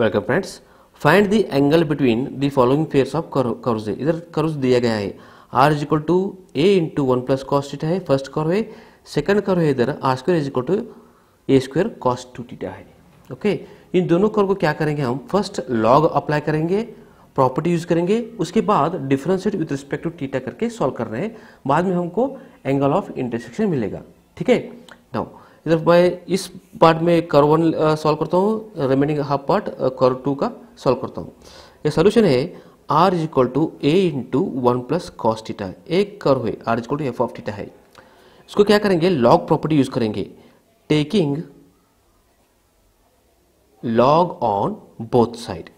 Welcome friends find the angle between the following pair of curves इधर curves दिया गया है r is equal to a into one plus theta है first curve है second curve है इधर r square is equal to a square cos two theta है okay okay? इन दोनों कर्व को क्या करेंगे हम फर्स्ट लॉग अप्लाई करेंगे प्रॉपर्टी यूज करेंगे उसके बाद differentiate with respect to theta करके सॉल्व कर रहे हैं बाद में हमको एंगल ऑफ इंटरसेक्शन मिलेगा ठीक है नाउ इधर मैं इस पार्ट में कर वन सॉल्व करता हूँ रिमेनिंग हाफ पार्ट कर टू का सॉल्व करता हूँ ये सोल्यूशन है r is equal to a into one plus cos theta एक कर हुए r is equal to f of theta है इसको क्या करेंगे लॉग प्रॉपर्टी यूज करेंगे taking log on both side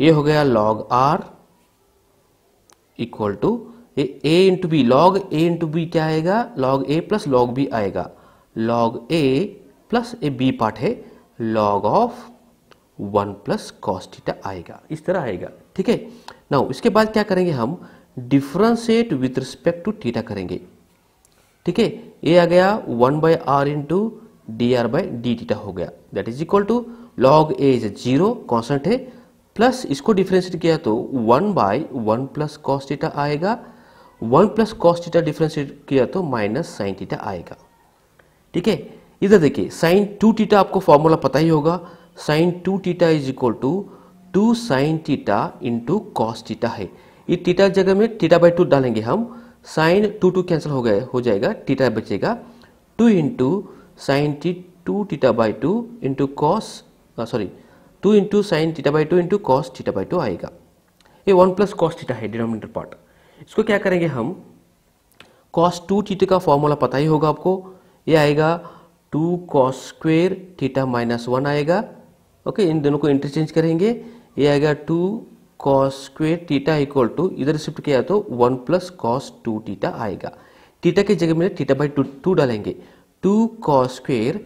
ये हो गया log r equal to a into b log a into b क्या आएगा log a plus log B आएगा log a plus a b part है log of one plus cos theta आएगा इस तरह आएगा ठीक है नाउ इसके बाद क्या करेंगे हम differentiate with respect to theta करेंगे ठीक है ये आ गया one by r into d r by d theta हो गया that is equal to log a is zero constant है प्लस इसको डिफ्रेंशिएट किया तो one by one plus cos theta आएगा वन प्लस कॉस्टिटा डिफ्रेंशिएट किया तो माइनस साइन टीटा आएगा ठीक है इधर देखिए साइन टू टीटा आपको फॉर्मूला पता ही होगा sine two theta is equal to two sine theta into cos theta है ये टीटा जगह में टीटा बाई टू डालेंगे हम साइन टू टू कैंसिल हो गए हो जाएगा टीटा बचेगा two into sine T two theta by two into cos sorry two into sine theta by two into cos theta by two आएगा ये वन प्लस कॉस टीटा है denominator part इसको क्या करेंगे हम कॉस टू टीटा का formula पता ही होगा आपको ये आएगा two cos square theta minus one आएगा ओके इन दोनों को इंटरचेंज करेंगे ये आएगा two cos square theta equal to इधर शिफ्ट किया तो one plus cos two theta आएगा थीटा की जगह में थीटा बाई टू टू डालेंगे two cos square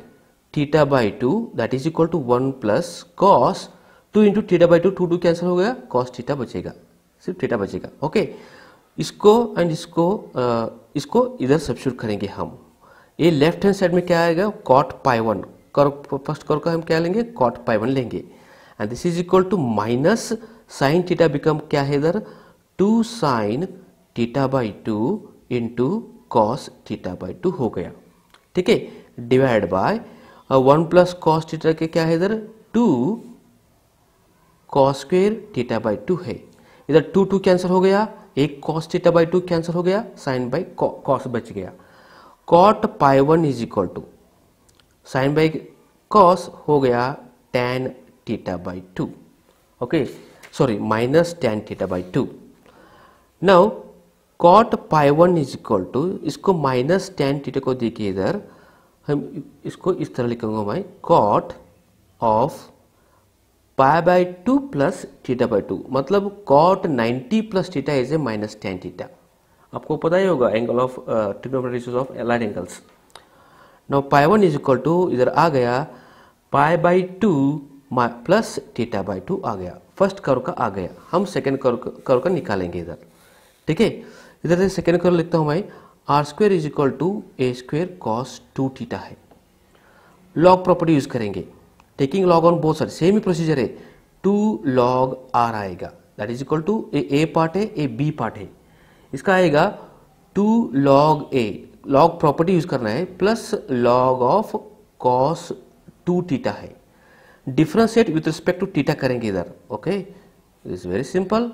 theta by two that is equal to one plus cos two into theta by two two two cancel हो गया cos theta बचेगा सिर्फ theta बचेगा ओके इसको एंड इसको आ, uh, इसको इधर सब्सिट्यूट करेंगे हम ये लेफ्ट हैंड साइड में क्या आएगा कॉट पाइवन कर फर्स्ट कर का हम क्या लेंगे कॉट पाइवन लेंगे and this is equal to minus sine theta become क्या है इधर two sine theta by two into cos theta by two हो गया ठीक है divide by one plus cos theta के क्या है इधर two cos square theta by two है इधर टू टू कैंसिल हो गया एक cos theta by two cancel हो गया साइन बाई कॉस बच गया cot pi one is equal to sine by cos हो गया tan theta by two okay sorry minus tan theta by two now cot pi one is equal to इसको minus tan theta को देखिए इधर हम इसको इस तरह लिखेंगे मैं cot of pi by two plus theta by two मतलब cot 90 plus theta is a minus tan theta आपको पता ही होगा angle of trigonometric of allied angles no pi one is equal to इधर आ गया pi by two plus theta by two आ गया फर्स्ट कर्व का आ गया हम सेकेंड कर्व का निकालेंगे इधर ठीक है इधर से सेकेंड कर्व लिखता हूँ मैं r square is equal to a square cos two theta है लॉग प्रॉपर्टी यूज करेंगे taking log on both side same ही प्रोसीजर है टू लॉग आर आएगा that is equal to a part है a b part है इसका आएगा two log a log property use करना है plus log of cos two theta है differentiate with respect to theta करेंगे इधर okay is very simple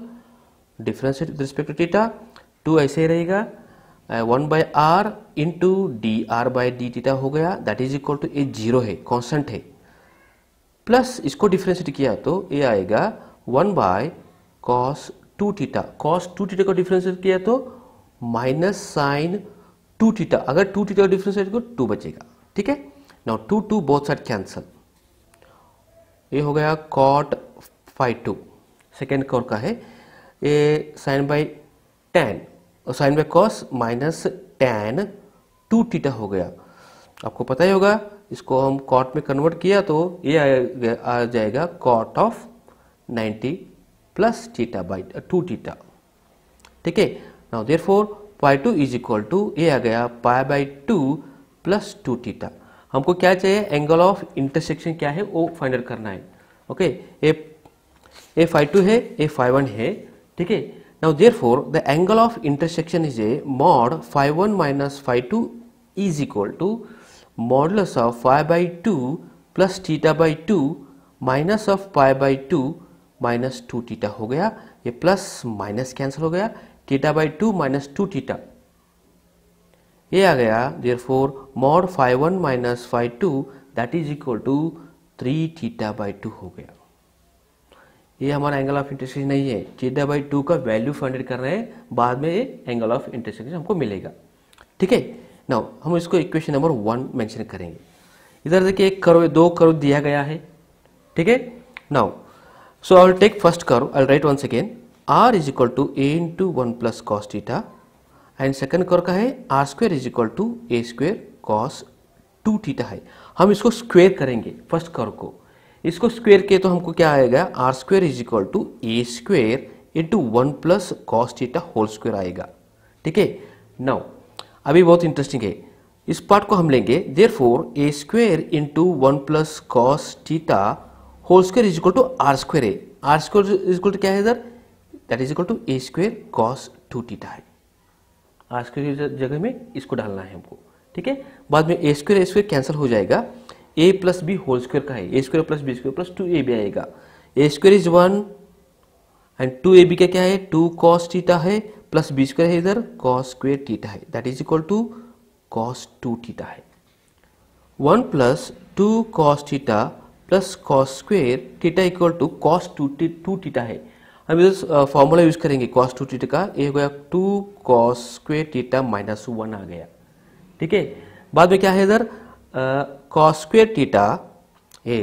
differentiate with respect to theta two ऐसे ही रहेगा one by r into d r by d theta हो गया that is equal to a zero है constant है plus इसको डिफ्रेंशिएट किया तो ये आएगा one by cos two theta cos two theta को डिफ्रेंशिएट किया तो माइनस साइन टू टीटा अगर टू टीटा को डिफ्रेंशिएट करो टू बचेगा ठीक है now two two both side cancel ये हो गया cot phi two second curve का है ए साइन बाई टेन और sine by cos minus ten two theta हो गया आपको पता ही होगा इसको हम कॉट में कन्वर्ट किया तो ये आ जाएगा cot of 90 plus theta by 2 uh, theta ठीक है now for phi two is equal to ये आ गया pi by two plus two theta हमको क्या चाहिए एंगल ऑफ इंटरसेक्शन क्या है वो फाइंड आउट करना है ओके ए फाइव टू है ए फाइव वन है ठीक है now there the angle of intersection is a mod phi one minus phi two is equal to modulus of phi by two plus theta by two minus of phi by two minus two theta हो गया ये plus minus cancel हो गया theta by two minus two theta ये आ गया there mod phi one minus phi two that is equal to three theta by two हो गया ये हमारा एंगल ऑफ इंटरसेक्शन नहीं है टीटा बाई टू का वैल्यू फाइंड कर रहे हैं बाद में ये एंगल ऑफ इंटरसेक्शन हमको मिलेगा ठीक है नाउ हम इसको इक्वेशन नंबर वन मेंशन करेंगे इधर देखिए एक करो दो करो दिया गया है ठीक है now So I will take first curve, I will write once again r is equal to a into 1 plus cos theta and second curve का है r square is equal to a square cos two theta है हम इसको square करेंगे first curve को इसको square किए तो हमको क्या आएगा r square is equal to a square into one plus cos theta whole square आएगा ठीक है नाउ अभी बहुत इंटरेस्टिंग है इस पार्ट को हम लेंगे there a square into one plus cos theta whole square is equal to r square a r square is equal to क्या है इधर that is equal to a square cos two theta है r square की जगह में इसको डालना है हमको ठीक है बाद में a square a square cancel हो जाएगा a plus b whole square का है a square plus b square plus two a b आएगा a square is one and two a b का क्या है टू कॉस टीटा है प्लस बी स्क्वायर है इधर कॉस स्क्वेयर टीटा है that is equal to cos two theta है one plus two cos theta plus cos square theta equal to cos two t two theta है हम इस formula use करेंगे cos two theta का ये हो गया two cos square theta minus one आ गया ठीक है बाद में क्या है इधर कॉस स्क्वेयर टीटा ए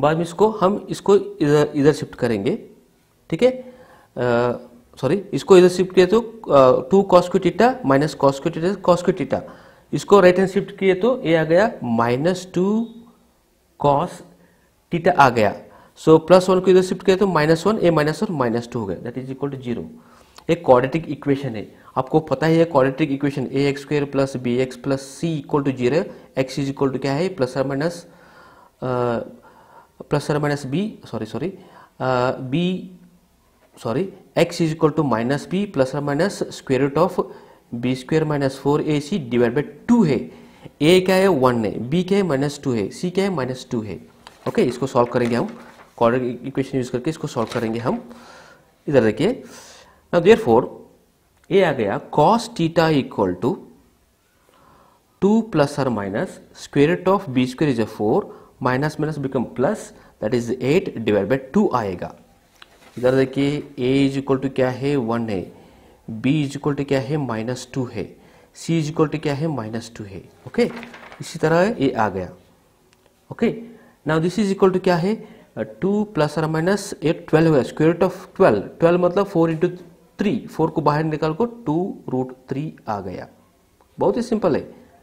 बाद में इसको हम इसको इधर इधर शिफ्ट करेंगे ठीक है सॉरी इसको इधर शिफ्ट किया तो two cos q theta minus cos q theta cos q theta इसको राइट हैंड शिफ्ट किए तो ये आ गया माइनस टू कॉस टीटा आ गया सो प्लस वन को इधर शिफ्ट किया तो minus one a minus one minus two हो गया that is equal to zero एक क्वाड्रेटिक इक्वेशन है आपको पता ही है quadratic equation a x square plus b x plus C equal to zero x is equal to क्या है प्लस और माइनस प्लस और minus b sorry sorry b sorry x is equal to minus b plus और minus square root of b square minus four a c divide by two है a क्या है one है B क्या है minus two है C क्या है माइनस टू है ओके इसको सॉल्व करेंगे हम क्वाड्रेटिक इक्वेशन यूज करके इसको सॉल्व करेंगे हम इधर देखिए ना देर फोर ये आ गया cos theta equal to two plus और minus square root of b square is uh four minus minus become plus that is eight divide by two आएगा इधर देखिए ए इज इक्वल टू क्या है वन है बी इज इक्वल टू क्या है minus two है सी इज इक्वल टू क्या है माइनस टू है ओके इसी तरह ये आ गया okay now this is equal to क्या है टू प्लस और माइनस एक ट्वेल्व है square root of twelve twelve मतलब फोर इंटू थ्री फोर को बाहर निकाल को टू रूट थ्री आ गया बहुत ही सिंपल है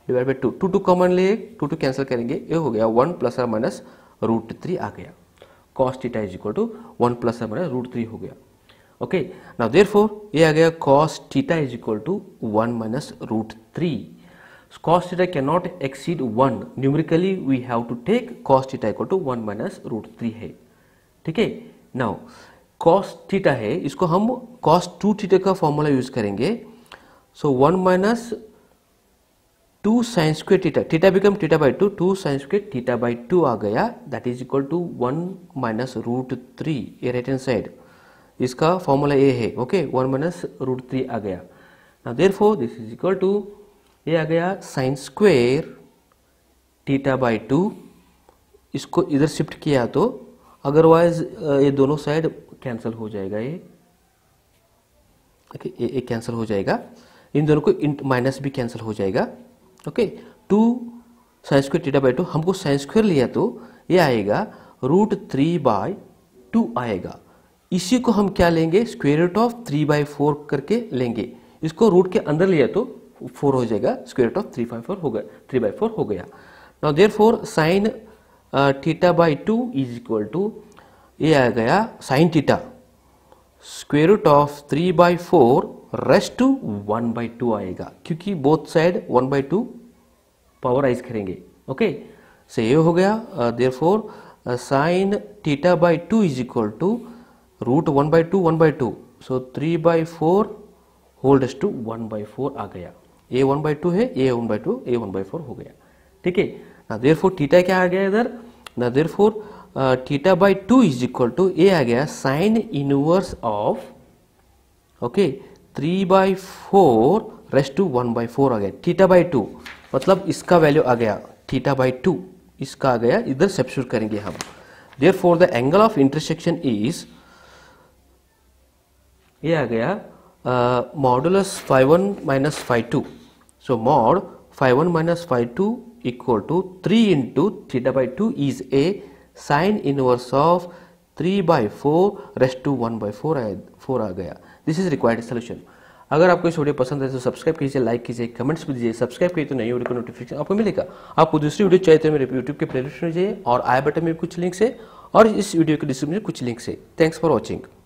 divide by two two two common ले टू टू कैंसिल करेंगे ये हो गया वन प्लस और माइनस रूट थ्री आ गया cos theta is equal to one plus और माइनस रूट थ्री हो गया ओके नाउ देर फोर ये आ गया cos theta is equal to one minus root three cos theta cannot exceed 1 numerically we have to take cos theta equal to 1 minus root three है ठीक है now cos theta है इसको हम cos 2 theta का फॉर्मूला यूज करेंगे so one minus two sine square theta theta become theta by two two sine square theta by two आ गया that is equal to one minus root three ये right hand side इसका formula a है okay one minus root three आ गया now there this is equal to ये आ गया sine square theta by two इसको इधर शिफ्ट किया तो अदरवाइज ये दोनों साइड कैंसिल हो जाएगा ये ओके ये कैंसिल हो जाएगा इन दोनों को माइनस भी कैंसिल हो जाएगा okay two sine square theta by two हमको साइन स्क्वेयर लिया तो ये आएगा रूट थ्री बाय टू आएगा इसी को हम क्या लेंगे square root of three by four करके लेंगे इसको रूट के अंदर लिया तो फोर हो जाएगा square root of three by four हो गया थ्री बाई फोर हो गया now there sine theta by two is equal to ये आ गया sine theta square root of three by four raised to one by two आएगा क्योंकि both side one by two power raise करेंगे okay so ये हो गया there sine theta by two is equal to root one by to one by two so three by four hold to one by four आ गया a one by two है a one by two a one by four हो गया ठीक है ना there theta क्या आ गया इधर ना there theta by two is equal to a आ गया sine inverse of okay three by four raised to one by four आ गया टीटा बाई टू मतलब इसका वैल्यू आ गया थीटा बाई टू इसका आ गया इधर सब्सिट्यूट करेंगे हम there the angle of intersection is ये आ गया modulus phi one minus phi two So mod phi 1 minus phi 2 equal to 3 into theta by 2 is a sine inverse of 3 by 4 raised to one by four four आ गया this is required solution अगर आपको इस video पसंद है तो subscribe कीजिए like कीजिए कमेंट्स भी दीजिए सब्सक्राइब कीजिए तो नई वीडियो का नोटिफिकेशन आपको मिलेगा आपको दूसरी वीडियो चाहिए तो मेरे यूट्यूब के प्लेलिस्ट में जाइए और आई बटन में कुछ लिंक्स है और इस वीडियो के डिस्क्रिप्शन में कुछ लिंक्स है थैंक्स फॉर वॉचिंग